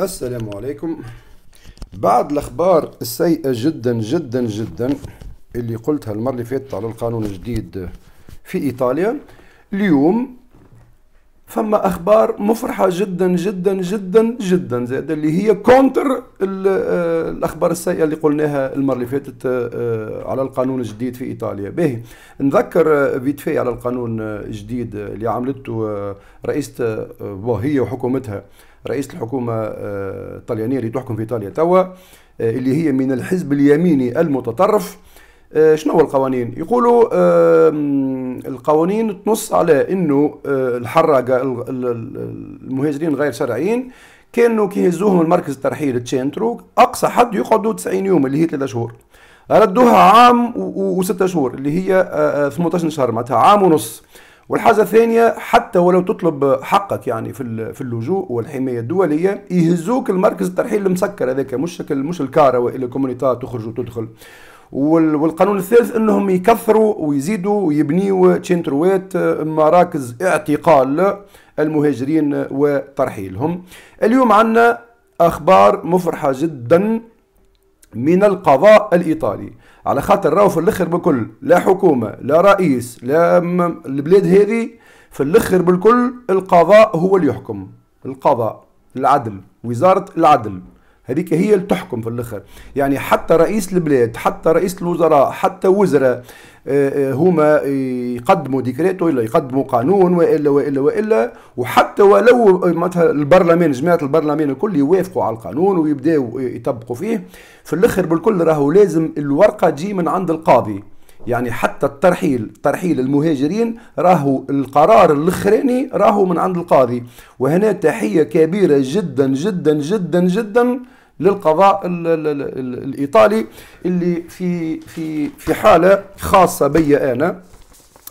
السلام عليكم بعد الاخبار السيئه جدا جدا جدا اللي قلتها المره اللي فاتت على القانون الجديد في ايطاليا اليوم فما اخبار مفرحه جدا جدا جدا جدا زاد اللي هي كونتر آه، الاخبار السيئه اللي قلناها المره اللي فاتت آه، على القانون الجديد في ايطاليا باهي نذكر آه، فيتفي على القانون الجديد اللي عملته رئيسه وهي وحكومتها رئيس الحكومه آه، الطليانيه اللي تحكم في ايطاليا توا آه، اللي هي من الحزب اليميني المتطرف آه، شنو هو القوانين؟ يقولوا القوانين تنص على انه الحراقه المهاجرين غير شرعيين كانوا كي يهزوهم المركز الترحيل تشينترو اقصى حد يقعدوا 90 يوم اللي هي ثلاثة شهور ردوها عام وستة شهور اللي هي 18 شهر معناتها عام ونص والحاجة الثانية حتى ولو تطلب حقك يعني في في اللجوء والحماية الدولية يهزوك المركز الترحيل المسكر هذاك مش مش الكارة والا كومونيتا تخرج وتدخل والقانون الثالث انهم يكثروا ويزيدوا ويبنيوا تشنتروات آه، مراكز اعتقال المهاجرين وترحيلهم اليوم عندنا اخبار مفرحه جدا من القضاء الايطالي على خاطر راهو في الاخر بكل لا حكومه لا رئيس لا م... البلاد هذه في الاخر بالكل القضاء هو اللي يحكم القضاء العدل وزاره العدل هذيك هي اللي تحكم في الاخر يعني حتى رئيس البلاد حتى رئيس الوزراء حتى وزراء آه، آه، هما يقدموا ديكريت ولا يقدموا قانون والا والا والا وحتى ولو معناتها البرلمان جماعه البرلمان الكل يوافقوا على القانون ويبداوا يطبقوا فيه في الاخر بالكل راهو لازم الورقه تجي من عند القاضي يعني حتى الترحيل ترحيل المهاجرين راهو القرار الاخراني راهو من عند القاضي وهنا تحيه كبيره جدا جدا جدا جدا, جداً للقضاء الايطالي اللي في في في حاله خاصه بيا انا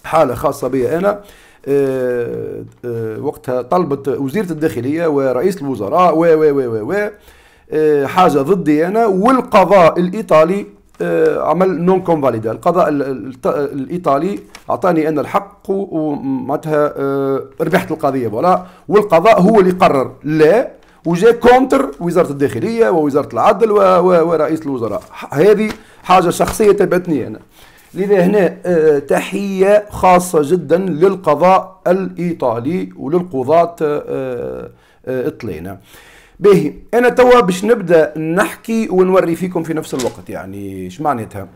حاله خاصه بيا انا أه أه وقتها طلبت وزيره الداخليه ورئيس الوزراء و و و و آه، حاجه ضدي انا والقضاء الايطالي آه، عمل نون كونفاليدا القضاء الايطالي اعطاني انا الحق ومعناتها آه، ربحت القضيه فوالا والقضاء هو اللي قرر لا وجاء كونتر وزاره الداخليه ووزاره العدل ورئيس الوزراء هذه حاجه شخصيه تبعتني انا لذا هنا آه، تحيه خاصه جدا للقضاء الايطالي وللقضاه آه، آه، اطلينا باهي انا توا باش نبدا نحكي ونوري فيكم في نفس الوقت يعني اش معناتها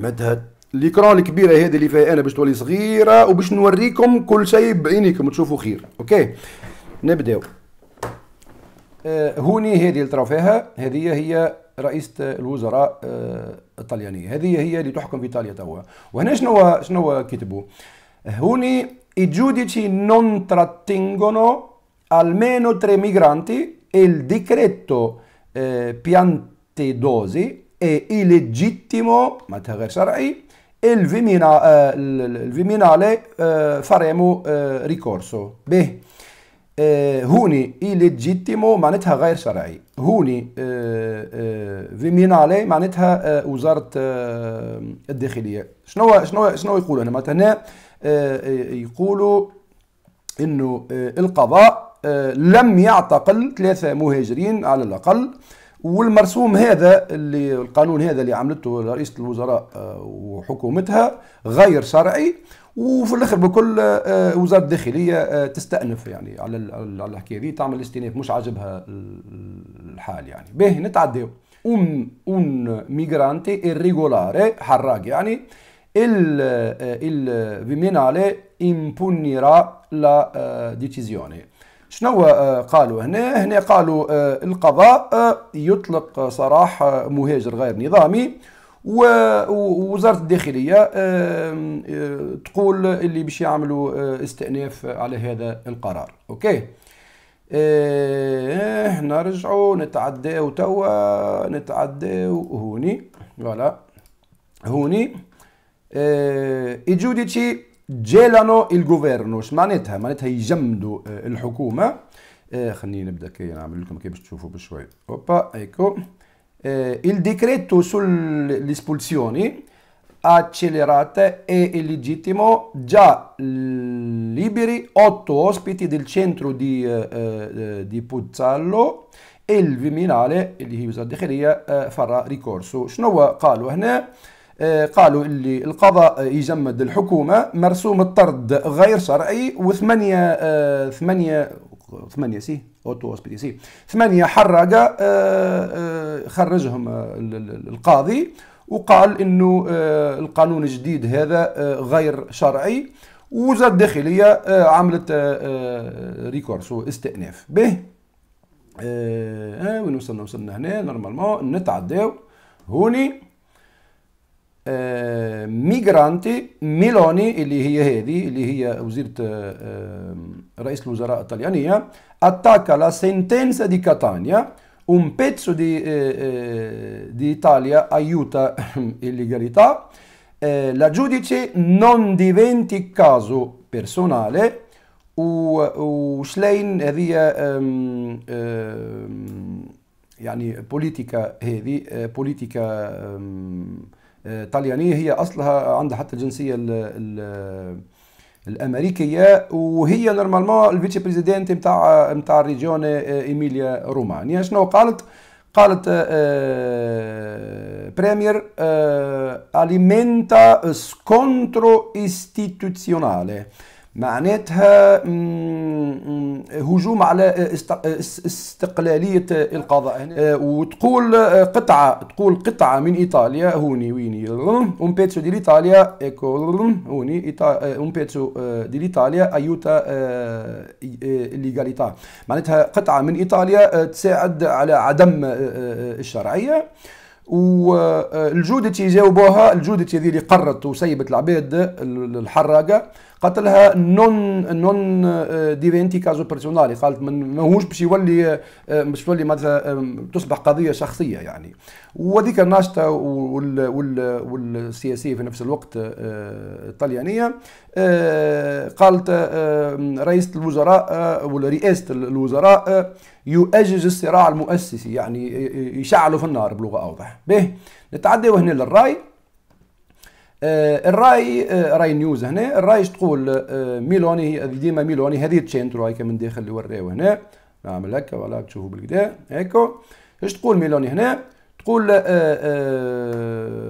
معناتها الاكران الكبيره هذه اللي فيها انا باش تولي صغيره وباش نوريكم كل شيء بعينيكم تشوفوا خير اوكي نبداو هوني هذه اللي تراو فيها هذه هي رئيسة الوزراء الطليانية هذه هي اللي تحكم في إيطاليا توا وهنا شنو شنو كتبوا هوني i giudici non trattengono almeno tre migranti e il decreto eh, dosi è illegittimo, ma غير شرعي, e il, Vimina, eh, il, il Viminale eh, faremo eh, ricorso. Beh, آه، هوني إيليجيتيمو معناتها غير شرعي هوني آه، آه، فيمينالي معناتها وزارة الداخلية شنو شنو شنو يقولوا هنا معناتها هنا يقولوا انه القضاء لم يعتقل ثلاثة مهاجرين على الأقل والمرسوم هذا اللي القانون هذا اللي عملته رئيسة الوزراء آه، وحكومتها غير شرعي وفي الاخر بكل آه، آه، وزاره الداخليه تستانف يعني على على الحكايه دي تعمل استئناف مش عاجبها الحال يعني باهي نتعداو اون اون ميغرانتي irregolare, حراق يعني ال ال Viminale impunirà la uh, شنو آه، قالوا هنا هنا قالوا آه، القضاء آه، يطلق سراح مهاجر غير نظامي ووزاره الداخليه تقول اللي باش يعملوا استئناف على هذا القرار اوكي اه نرجعوا نتعداو توا نتعداو هوني فوالا هوني اه جوديتشي جيلانو الجوفيرنو اش معناتها معناتها يجمدوا الحكومه خليني نبدا كي نعمل لكم كي باش تشوفوا بشوي اوبا ايكو il decreto sulle espulsioni accelerate e illegittimo già liberi otto ospiti del centro di, eh, di Puzzallo e il Viminale اللي هي وزارة الداخلية فرا ريكورسو شنو قالوا هنا آه، قالوا اللي القضاء يجمد الحكومة مرسوم الطرد غير شرعي وثمانية آه، ثمانية ثمانية سي اوتو سي ثمانية حراقة آه، خرجهم القاضي وقال انه القانون الجديد هذا غير شرعي وزارة الداخلية عملت ريكورس واستئناف به وين وصلنا وصلنا هنا نورمالمون نتعداو هوني ميجرانتي ميلوني اللي هي هذه اللي هي وزيرة رئيس الوزراء الطليانية attacca la sentenza di Catania un pezzo di, eh, eh, di Italia aiuta illegalità eh, la giudice non diventi caso personale وشلين هذه ehm, ehm, politica, بوليتيكا هذه بوليتيكا طليانيه هي اصلها عندها حتى الجنسيه الـ الـ الامريكيه وهي نورمالمون الفيتشي بريزيدنت نتاع نتاع الريجيون آه، ايميليا رومانيا شنو قالت قالت بريمير اليمنتا سكونترو استيتوزيونالي معناتها هجوم على استقلالية القضاء يعني آه، وتقول آه، قطعة تقول قطعة من إيطاليا هوني ويني بيتسو pezzo dell'Italia ecco هوني اون بيتسو آه، pezzo ايطاليا ايوتا ليغاليتا معناتها قطعة من إيطاليا تساعد على عدم الشرعية والجودة يجاوبوها الجودة هذه اللي قرت وسيبت العباد الحراقة آه، قالت لها نون نون ديفينتي كازو بيرسونالي قالت ماهوش باش يولي آه، باش تولي معناتها تصبح قضيه شخصيه يعني وذيك الناشطه والسياسيه في نفس الوقت آه، الطليانيه قالت رئيسه الوزراء ولا رئاسه الوزراء يؤجج الصراع المؤسسي يعني يشعله في النار بلغه اوضح به نتعداو هنا للراي آه، الراي آه، راي نيوز هنا الراي تقول آه، ميلوني ديما ميلوني هذه تشينترو هيك من داخل اللي وراوه هنا نعمل هكا ولا تشوفوا بالكدا هيكو اش تقول ميلوني هنا تقول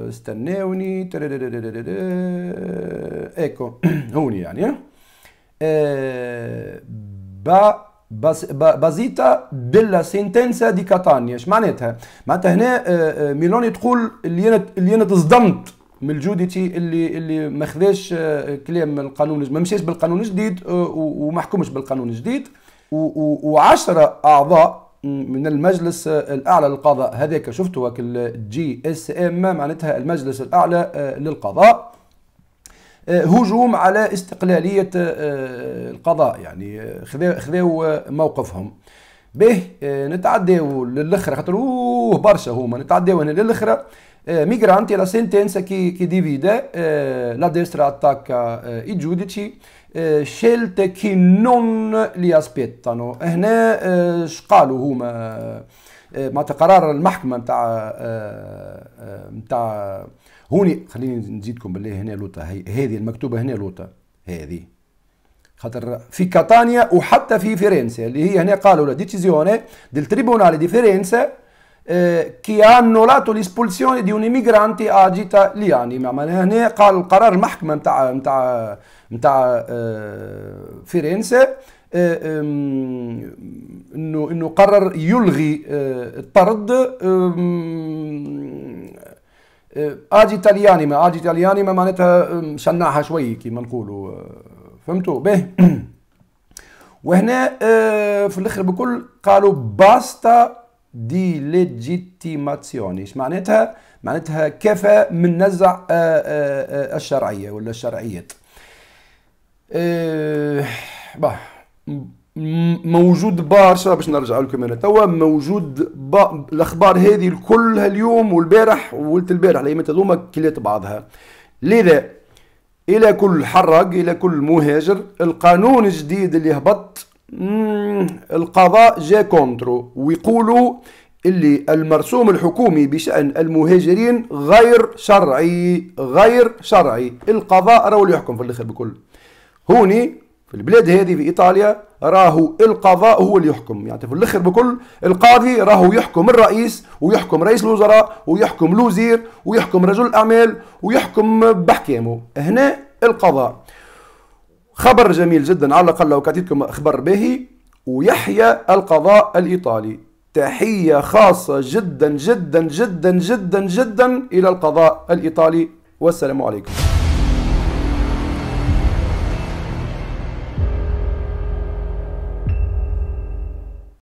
استناوني ايكو هوني يعني با بس بازيتا بلا سنتنسا دي كاتانيا اش معناتها معناتها هنا ميلوني تقول اللي انا اللي انا تصدمت من الجوديتي اللي اللي ما خذاش كلام القانون ما مشاش بالقانون الجديد وما حكمش بالقانون الجديد و10 اعضاء من المجلس الاعلى للقضاء هذاك شفتوا الجي اس ام معناتها المجلس الاعلى للقضاء آه، هجوم على استقلالية آه، آه، القضاء يعني خذوا موقفهم به نتعداو للاخر خاطر اوه برشا هما نتعداو هنا للاخر ميغرانتي لا sentenza كي كي ديفيدا لا ديسترا اتاكا اي جوديتشي شيلت كي نون لي اسبيتانو هنا اش قالوا هما آه، ما قرار المحكمه نتاع نتاع آه، آه، هوني خليني نزيدكم بالله هنا لوطا هذه المكتوبه هنا لوطا هذه خاطر في كاتانيا وحتى في فرنسا اللي هي هنا قالوا لا ديسيزيوني ديال تريبونال دي فرنسا كي انولاتو ليسبولسيون دي un immigrante اجيتا لياني يعني ما معناها هنا قال القرار المحكمه نتاع نتاع نتاع فرنسا انه انه قرر يلغي آه، الطرد آه، اجي تاليانيما اجي تاليانيما معناتها شنعها شوي كيما نقولوا آه، فهمتوا به وهنا في الاخر بكل قالوا باستا دي ليجيتيماسيون ايش معناتها معناتها كفى من نزع الشرعيه ولا الشرعيه أه موجود برشا باش نرجع لكم انا توا موجود با... الاخبار هذه كلها اليوم والبارح وولت البارح الايامات هذوما كليت بعضها لذا الى كل حرق الى كل مهاجر القانون الجديد اللي هبط القضاء جا كونترو ويقولوا اللي المرسوم الحكومي بشأن المهاجرين غير شرعي غير شرعي القضاء راهو اللي يحكم في الاخر بكل هوني في البلاد هذه في ايطاليا راهو القضاء هو اللي يحكم يعني في الاخر بكل القاضي راهو يحكم الرئيس ويحكم رئيس الوزراء ويحكم الوزير ويحكم رجل الاعمال ويحكم باحكامه هنا القضاء خبر جميل جدا على الاقل لو كاتيتكم خبر باهي ويحيى القضاء الايطالي تحيه خاصه جدا جدا جدا جدا جدا الى القضاء الايطالي والسلام عليكم